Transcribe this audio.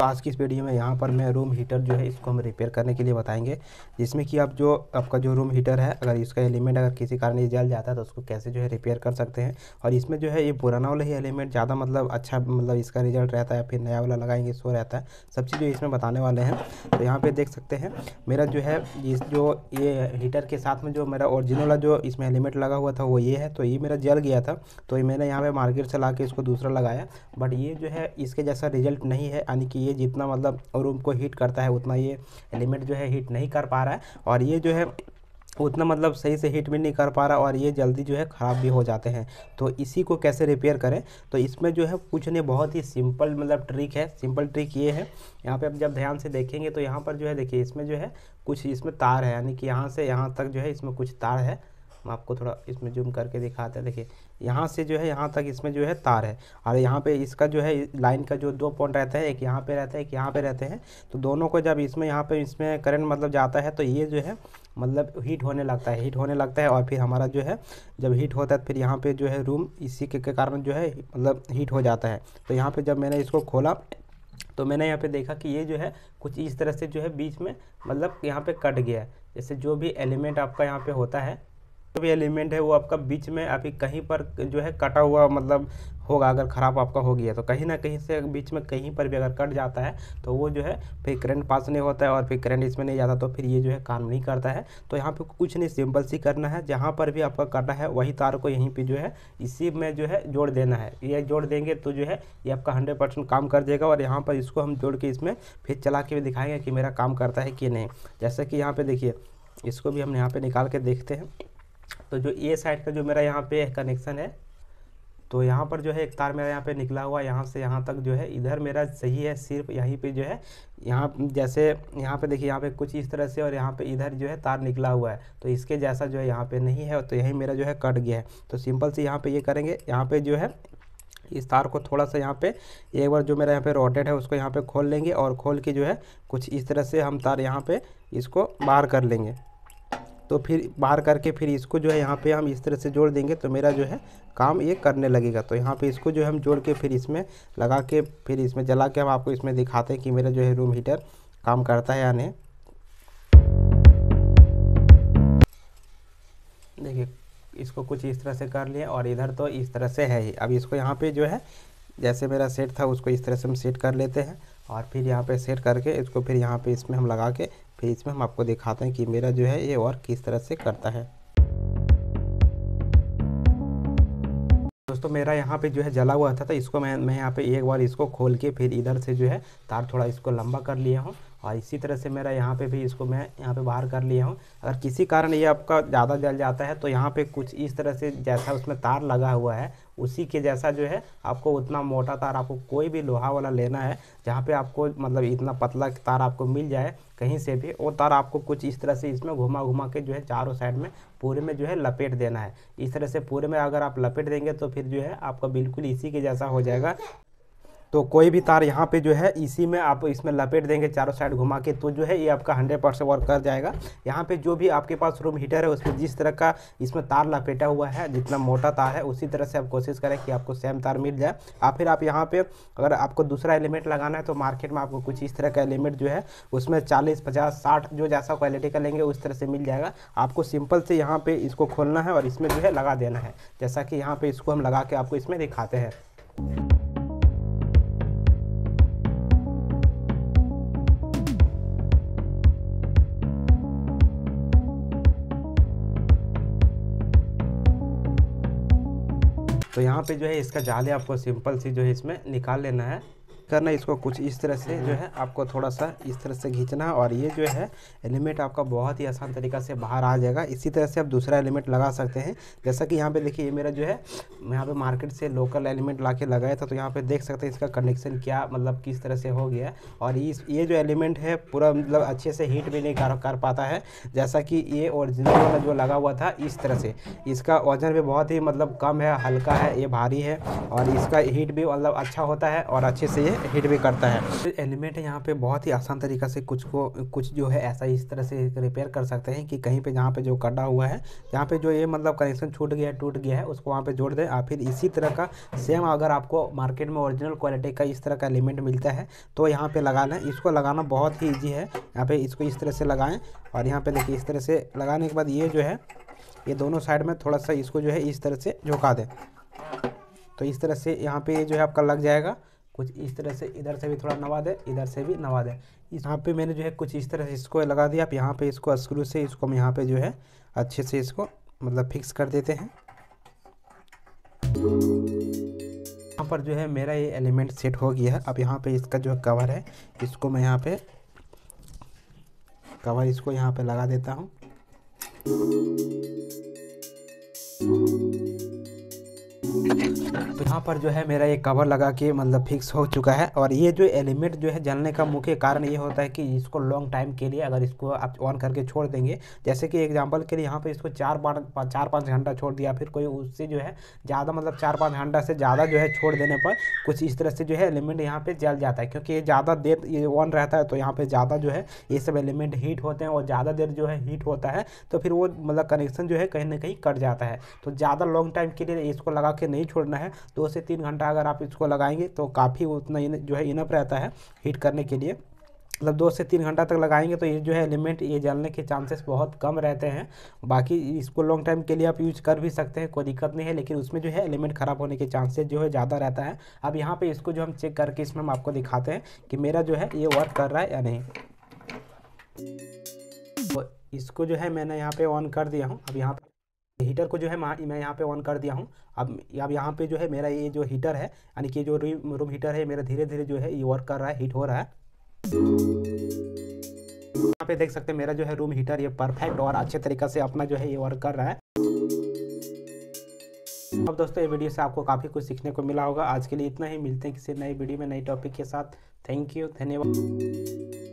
तो आज की इस वीडियो में यहाँ पर मैं रूम हीटर जो है इसको हम रिपेयर करने के लिए बताएंगे जिसमें कि आप जो आपका जो रूम हीटर है अगर इसका एलिमेंट अगर किसी कारण ये जल जाता है तो उसको कैसे जो है रिपेयर कर सकते हैं और इसमें जो है ये पुराना वाला ही एलिमेंट ज़्यादा मतलब अच्छा मतलब इसका रिजल्ट रहता है फिर नया वाला लगाएंगे सो रहता है सब चीज़ जो इसमें बताने वाले हैं तो यहाँ पर देख सकते हैं मेरा जो है इस जो ये हीटर के साथ में जो मेरा ओरिजिनल वाला जो इसमें एलिमेंट लगा हुआ था वो ये है तो ये मेरा जल गया था तो मैंने यहाँ पर मार्केट से ला इसको दूसरा लगाया बट ये जो है इसके जैसा रिजल्ट नहीं है यानी कि ये जितना मतलब रूम को हीट करता है उतना ये एलिमेंट जो है हीट नहीं कर पा रहा है और ये जो है उतना मतलब सही से हीट भी नहीं कर पा रहा और ये जल्दी जो है ख़राब भी हो जाते हैं तो इसी को कैसे रिपेयर करें तो इसमें जो है कुछ नहीं बहुत ही सिंपल मतलब ट्रिक है सिंपल ट्रिक ये है यहाँ पे आप जब ध्यान से देखेंगे तो यहाँ पर जो है देखिए इसमें जो है कुछ इसमें तार है यानी कि यहाँ से यहाँ तक जो है इसमें कुछ तार है हम आपको थोड़ा इसमें जूम करके दिखाते हैं देखिए यहाँ से जो है यहाँ तक इसमें जो है तार है और यहाँ पे इसका जो है लाइन का जो दो पॉइंट रहता है एक यहाँ पे रहता है एक यहाँ पे रहते हैं तो दोनों को जब इसमें यहाँ पे इसमें करंट मतलब जाता है तो ये जो है मतलब हीट होने लगता है हीट होने लगता है और फिर हमारा जो है जब हीट होता है फिर यहाँ पर जो है रूम इसी के कारण जो है मतलब हीट हो जाता है तो यहाँ पर जब मैंने इसको खोला तो मैंने यहाँ पर देखा कि ये जो है कुछ इस तरह से जो है बीच में मतलब यहाँ पे कट गया है जैसे जो भी एलिमेंट आपका यहाँ पे होता है जो भी एलिमेंट है वो आपका बीच में अभी कहीं पर जो है कटा हुआ मतलब होगा अगर ख़राब आपका हो गया तो कहीं ना कहीं से बीच में कहीं पर भी अगर कट जाता है तो वो जो है फिर करंट पास नहीं होता है और फिर करंट इसमें नहीं जाता तो फिर ये जो है काम नहीं करता है तो यहाँ पे कुछ नहीं सिंपल सी करना है जहाँ पर भी आपका कटा है वही तार को यहीं पे जो है इसी में जो है जोड़ देना है ये जोड़ देंगे तो जो है ये आपका हंड्रेड काम कर देगा और यहाँ पर इसको हम जोड़ के इसमें फिर चला के भी दिखाएंगे कि मेरा काम करता है कि नहीं जैसे कि यहाँ पर देखिए इसको भी हम यहाँ पर निकाल के देखते हैं तो जो ए साइड का जो मेरा यहाँ पे कनेक्शन है तो यहाँ पर जो है एक तार मेरा यहाँ पे निकला हुआ यहाँ से यहाँ तक जो है इधर मेरा सही है सिर्फ यहीं पे जो है यहाँ जैसे यहाँ पे देखिए यहाँ पे कुछ इस तरह से और यहाँ पे इधर जो है तार निकला हुआ है तो इसके जैसा जो है यहाँ पे नहीं है तो यहीं मेरा जो है कट गया है तो सिंपल से यहाँ पर ये यह करेंगे यहाँ पर जो है इस तार को थोड़ा सा यहाँ पे एक बार जो मेरा यहाँ पे रोटेड है उसको यहाँ पे खोल लेंगे और खोल के जो है कुछ इस तरह से हम तार यहाँ पे इसको बाहर कर लेंगे तो फिर बाहर करके फिर इसको जो है यहाँ पे हम इस तरह से जोड़ देंगे तो मेरा जो है काम ये करने लगेगा तो यहाँ पे इसको जो है हम जोड़ के फिर इसमें लगा के फिर इसमें जला के हम आपको इसमें दिखाते हैं कि मेरा जो है रूम हीटर काम करता है या नहीं देखिए इसको कुछ इस तरह से कर लिए और इधर तो इस तरह से है ही अब इसको यहाँ पर जो है जैसे मेरा सेट था उसको इस तरह से हम सेट कर लेते हैं और फिर यहाँ पे सेट करके इसको फिर यहाँ पे इसमें हम लगा के फिर इसमें हम आपको दिखाते हैं कि मेरा जो है ये वर्क किस तरह से करता है दोस्तों मेरा यहाँ पे जो है जला हुआ था था तो इसको मैं मैं यहाँ पे एक बार इसको खोल के फिर इधर से जो है तार थोड़ा इसको लंबा कर लिया हूँ और इसी तरह से मेरा यहाँ पे भी इसको मैं यहाँ पे बाहर कर लिया हूँ अगर किसी कारण ये आपका ज़्यादा जल जाता है तो यहाँ पे कुछ इस तरह से जैसा उसमें तार लगा हुआ है उसी के जैसा जो है आपको उतना मोटा तार आपको कोई भी लोहा वाला लेना है जहाँ पे आपको मतलब इतना पतला तार आपको मिल जाए कहीं से भी वो तार आपको कुछ इस तरह से इसमें घुमा घुमा के जो है चारों साइड में पूरे में जो है लपेट देना है इस तरह से पूरे में अगर आप लपेट देंगे तो फिर जो है आपका बिल्कुल इसी के जैसा हो जाएगा तो कोई भी तार यहाँ पे जो है इसी में आप इसमें लपेट देंगे चारों साइड घुमा के तो जो है ये आपका हंड्रेड परसेंट वर्क कर जाएगा यहाँ पे जो भी आपके पास रूम हीटर है उसमें जिस तरह का इसमें तार लपेटा हुआ है जितना मोटा तार है उसी तरह से आप कोशिश करें कि आपको सेम तार मिल जाए या फिर आप यहाँ पर अगर आपको दूसरा एलिमेंट लगाना है तो मार्केट में आपको कुछ इस तरह का एलिमेंट जो है उसमें चालीस पचास साठ जो जैसा क्वालिटी का लेंगे उस तरह से मिल जाएगा आपको सिंपल से यहाँ पर इसको खोलना है और इसमें जो है लगा देना है जैसा कि यहाँ पर इसको हम लगा के आपको इसमें दिखाते हैं तो यहाँ पे जो है इसका जाले आपको सिंपल सी जो है इसमें निकाल लेना है करना इसको कुछ इस तरह से जो है आपको थोड़ा सा इस तरह से खींचना और ये जो है एलिमेंट आपका बहुत ही आसान तरीका से बाहर आ जाएगा इसी तरह से आप दूसरा एलिमेंट लगा सकते हैं जैसा कि यहाँ पे देखिए ये मेरा जो है यहाँ पे मार्केट से लोकल एलिमेंट ला लगाया था तो यहाँ पे देख सकते हैं इसका कनेक्शन क्या मतलब किस तरह से हो गया और इस ये जो एलिमेंट है पूरा मतलब अच्छे से हीट भी नहीं कर कर पाता है जैसा कि ये ओरिजिनल वाला जो लगा हुआ था इस तरह से इसका वजन भी बहुत ही मतलब कम है हल्का है ये भारी है और इसका हीट भी मतलब अच्छा होता है और अच्छे से ये हिट भी करता है एलिमेंट यहाँ पे बहुत ही आसान तरीका से कुछ को कुछ जो है ऐसा इस तरह से रिपेयर कर सकते हैं कि कहीं पे जहाँ पे जो कटा हुआ है जहाँ पे जो ये मतलब कनेक्शन छूट गया टूट गया है उसको वहाँ पे जोड़ दें फिर इसी तरह का सेम अगर आपको मार्केट में ओरिजिनल क्वालिटी का इस तरह का एलिमेंट मिलता है तो यहाँ पर लगा लें इसको लगाना बहुत ही ईजी है यहाँ पर इसको इस तरह से लगाएँ और यहाँ पर देखिए इस तरह से लगाने के बाद ये जो है ये दोनों साइड में थोड़ा सा इसको जो है इस तरह से झुका दें तो इस तरह से यहाँ पे जो है आपका लग जाएगा कुछ इस तरह से इधर से भी थोड़ा नवा दें इधर से भी नवा दें यहाँ पे मैंने जो है कुछ इस तरह से इसको लगा दिया आप यहाँ पे इसको स्क्रू से इसको हम यहाँ पे जो है अच्छे से इसको मतलब फिक्स कर देते हैं यहाँ पर जो है मेरा ये एलिमेंट सेट हो गया है अब यहाँ पे इसका जो कवर है इसको मैं यहाँ पे कवर इसको यहाँ पे लगा देता हूँ तो यहाँ पर जो है मेरा ये कवर लगा के मतलब फिक्स हो चुका है और ये जो एलिमेंट जो है जलने का मुख्य कारण ये होता है कि इसको लॉन्ग टाइम के लिए अगर इसको आप ऑन करके छोड़ देंगे जैसे कि एग्जाम्पल के लिए यहाँ पर इसको चार पाँच चार पाँच घंटा छोड़ दिया फिर कोई उससे जो है ज़्यादा मतलब चार पाँच घंटा से ज़्यादा जो है छोड़ देने पर कुछ इस तरह से जो है एलिमेंट यहाँ पर जल जाता है क्योंकि ये ज़्यादा देर ये ऑन रहता है तो यहाँ पर ज़्यादा जो है ये सब एलिमेंट हीट होते हैं और ज़्यादा देर जो है हीट होता है तो फिर वो मतलब कनेक्शन जो है कहीं ना कहीं कट जाता है तो ज़्यादा लॉन्ग टाइम के लिए इसको लगा के नहीं छोड़ना है दो से तीन घंटा अगर आप इसको लगाएंगे तो काफ़ी उतना जो है इनप रहता है हीट करने के लिए मतलब दो से तीन घंटा तक लगाएंगे तो ये जो है एलिमेंट ये जलने के चांसेस बहुत कम रहते हैं बाकी इसको लॉन्ग टाइम के लिए आप यूज कर भी सकते हैं कोई दिक्कत नहीं है लेकिन उसमें जो है एलिमेंट ख़राब होने के चांसेस जो है ज़्यादा रहता है अब यहाँ पे इसको जो हम चेक करके इसमें हम आपको दिखाते हैं कि मेरा जो है ये वर्क कर रहा है या नहीं तो इसको जो है मैंने यहाँ पर ऑन कर दिया हूँ अब यहाँ पर हीटर को जो है मैं यहाँ पे ऑन कर दिया हूँ अब अब यहाँ पे जो है मेरा ये जो हीटर है यानी कि जो रूम हीटर है मेरा धीरे धीरे जो है ये वर्क कर रहा है हीट हो रहा है यहाँ पे देख सकते हैं मेरा जो है रूम हीटर ये परफेक्ट और अच्छे तरीके से अपना जो है ये वर्क कर रहा है अब दोस्तों ये वीडियो से आपको काफ़ी कुछ सीखने को मिला होगा आज के लिए इतना ही मिलते हैं किसी नए वीडियो में नए टॉपिक के साथ थैंक यू धन्यवाद